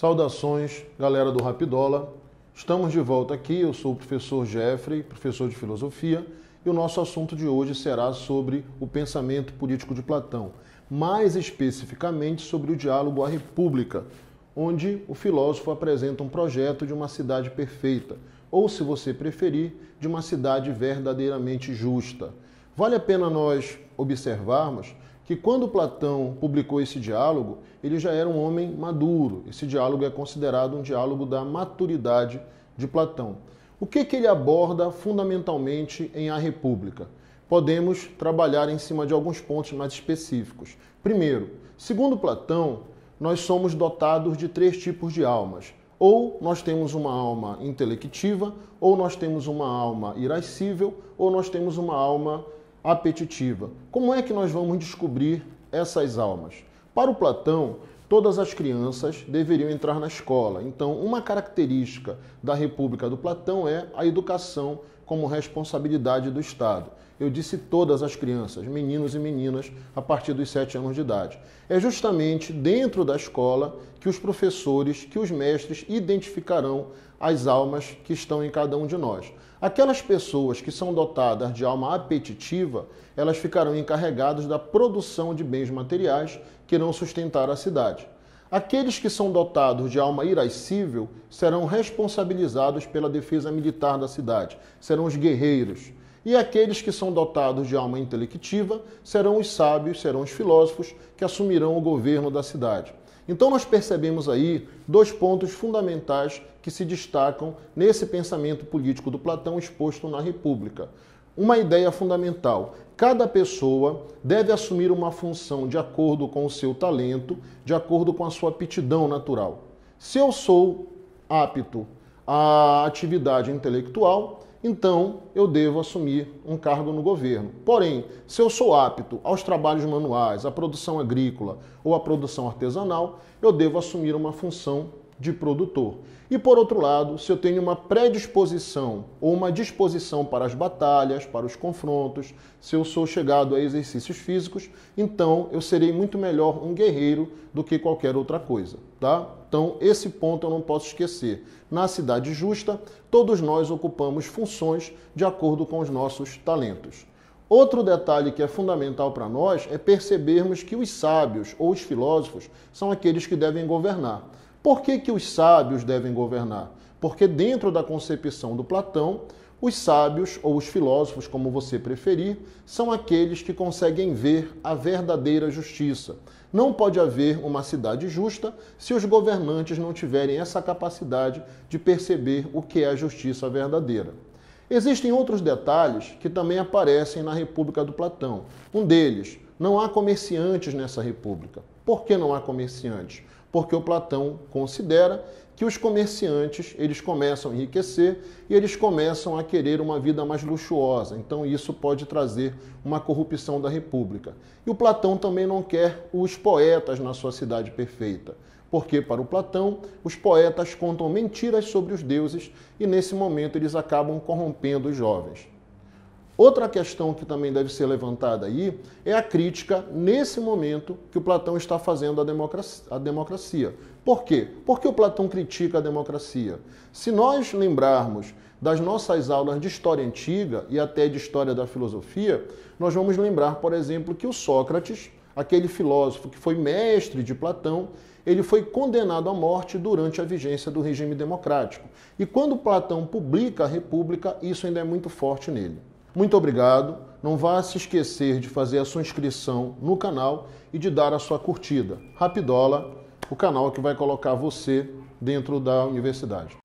Saudações, galera do Rapidola. Estamos de volta aqui. Eu sou o professor Jeffrey, professor de filosofia, e o nosso assunto de hoje será sobre o pensamento político de Platão, mais especificamente sobre o diálogo à República, onde o filósofo apresenta um projeto de uma cidade perfeita, ou, se você preferir, de uma cidade verdadeiramente justa. Vale a pena nós observarmos que quando Platão publicou esse diálogo, ele já era um homem maduro. Esse diálogo é considerado um diálogo da maturidade de Platão. O que, que ele aborda fundamentalmente em A República? Podemos trabalhar em cima de alguns pontos mais específicos. Primeiro, segundo Platão, nós somos dotados de três tipos de almas. Ou nós temos uma alma intelectiva, ou nós temos uma alma irascível, ou nós temos uma alma apetitiva. Como é que nós vamos descobrir essas almas? Para o Platão, todas as crianças deveriam entrar na escola. Então, uma característica da República do Platão é a educação como responsabilidade do Estado. Eu disse todas as crianças, meninos e meninas, a partir dos sete anos de idade. É justamente dentro da escola que os professores, que os mestres identificarão as almas que estão em cada um de nós. Aquelas pessoas que são dotadas de alma apetitiva, elas ficarão encarregadas da produção de bens materiais que irão sustentar a cidade. Aqueles que são dotados de alma irascível serão responsabilizados pela defesa militar da cidade, serão os guerreiros. E aqueles que são dotados de alma intelectiva serão os sábios, serão os filósofos que assumirão o governo da cidade. Então, nós percebemos aí dois pontos fundamentais que se destacam nesse pensamento político do Platão exposto na República uma ideia fundamental. Cada pessoa deve assumir uma função de acordo com o seu talento, de acordo com a sua aptidão natural. Se eu sou apto à atividade intelectual, então eu devo assumir um cargo no governo. Porém, se eu sou apto aos trabalhos manuais, à produção agrícola ou à produção artesanal, eu devo assumir uma função de produtor. E por outro lado, se eu tenho uma predisposição ou uma disposição para as batalhas, para os confrontos, se eu sou chegado a exercícios físicos, então eu serei muito melhor um guerreiro do que qualquer outra coisa, tá? Então, esse ponto eu não posso esquecer. Na cidade justa, todos nós ocupamos funções de acordo com os nossos talentos. Outro detalhe que é fundamental para nós é percebermos que os sábios ou os filósofos são aqueles que devem governar. Por que, que os sábios devem governar? Porque, dentro da concepção do Platão, os sábios, ou os filósofos, como você preferir, são aqueles que conseguem ver a verdadeira justiça. Não pode haver uma cidade justa se os governantes não tiverem essa capacidade de perceber o que é a justiça verdadeira. Existem outros detalhes que também aparecem na República do Platão. Um deles, não há comerciantes nessa república. Por que não há comerciantes? porque o Platão considera que os comerciantes eles começam a enriquecer e eles começam a querer uma vida mais luxuosa. Então isso pode trazer uma corrupção da república. E o Platão também não quer os poetas na sua cidade perfeita, porque para o Platão os poetas contam mentiras sobre os deuses e nesse momento eles acabam corrompendo os jovens. Outra questão que também deve ser levantada aí é a crítica, nesse momento, que o Platão está fazendo à democracia. À democracia. Por quê? Porque o Platão critica a democracia. Se nós lembrarmos das nossas aulas de história antiga e até de história da filosofia, nós vamos lembrar, por exemplo, que o Sócrates, aquele filósofo que foi mestre de Platão, ele foi condenado à morte durante a vigência do regime democrático. E quando Platão publica a República, isso ainda é muito forte nele. Muito obrigado. Não vá se esquecer de fazer a sua inscrição no canal e de dar a sua curtida. Rapidola, o canal que vai colocar você dentro da universidade.